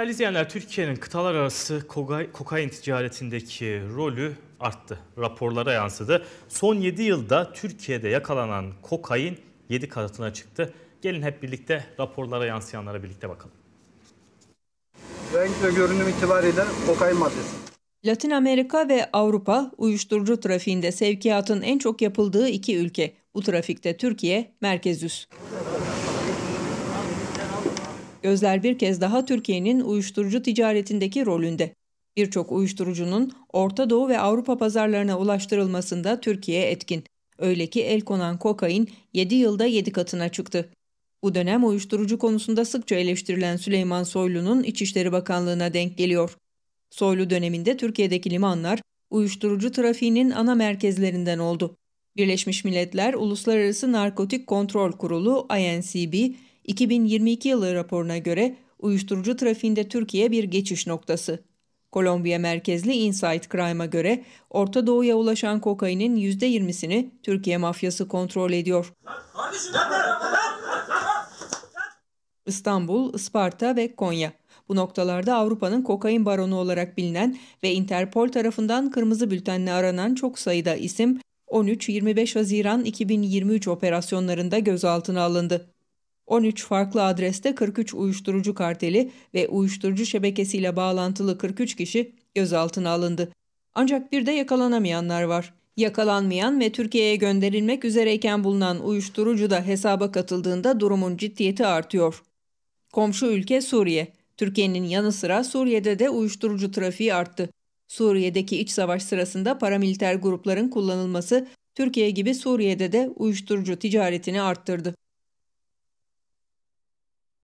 Değerli izleyenler, Türkiye'nin kıtalar arası kokain ticaretindeki rolü arttı. Raporlara yansıdı. Son 7 yılda Türkiye'de yakalanan kokain 7 katına çıktı. Gelin hep birlikte raporlara yansıyanlara birlikte bakalım. Renk ve görünüm itibariyle kokain maddesi. Latin Amerika ve Avrupa uyuşturucu trafiğinde sevkiyatın en çok yapıldığı iki ülke. Bu trafikte Türkiye merkez üs. Gözler bir kez daha Türkiye'nin uyuşturucu ticaretindeki rolünde. Birçok uyuşturucunun Orta Doğu ve Avrupa pazarlarına ulaştırılmasında Türkiye etkin. Öyle ki el konan kokain 7 yılda 7 katına çıktı. Bu dönem uyuşturucu konusunda sıkça eleştirilen Süleyman Soylu'nun İçişleri Bakanlığı'na denk geliyor. Soylu döneminde Türkiye'deki limanlar uyuşturucu trafiğinin ana merkezlerinden oldu. Birleşmiş Milletler Uluslararası Narkotik Kontrol Kurulu INCB, 2022 yılı raporuna göre uyuşturucu trafiğinde Türkiye bir geçiş noktası. Kolombiya merkezli Insight Crime'a göre Orta Doğu'ya ulaşan kokainin %20'sini Türkiye mafyası kontrol ediyor. İstanbul, Isparta ve Konya. Bu noktalarda Avrupa'nın kokain baronu olarak bilinen ve Interpol tarafından kırmızı bültenle aranan çok sayıda isim 13-25 Haziran 2023 operasyonlarında gözaltına alındı. 13 farklı adreste 43 uyuşturucu karteli ve uyuşturucu şebekesiyle bağlantılı 43 kişi gözaltına alındı. Ancak bir de yakalanamayanlar var. Yakalanmayan ve Türkiye'ye gönderilmek üzereyken bulunan uyuşturucu da hesaba katıldığında durumun ciddiyeti artıyor. Komşu ülke Suriye. Türkiye'nin yanı sıra Suriye'de de uyuşturucu trafiği arttı. Suriye'deki iç savaş sırasında paramiliter grupların kullanılması Türkiye gibi Suriye'de de uyuşturucu ticaretini arttırdı.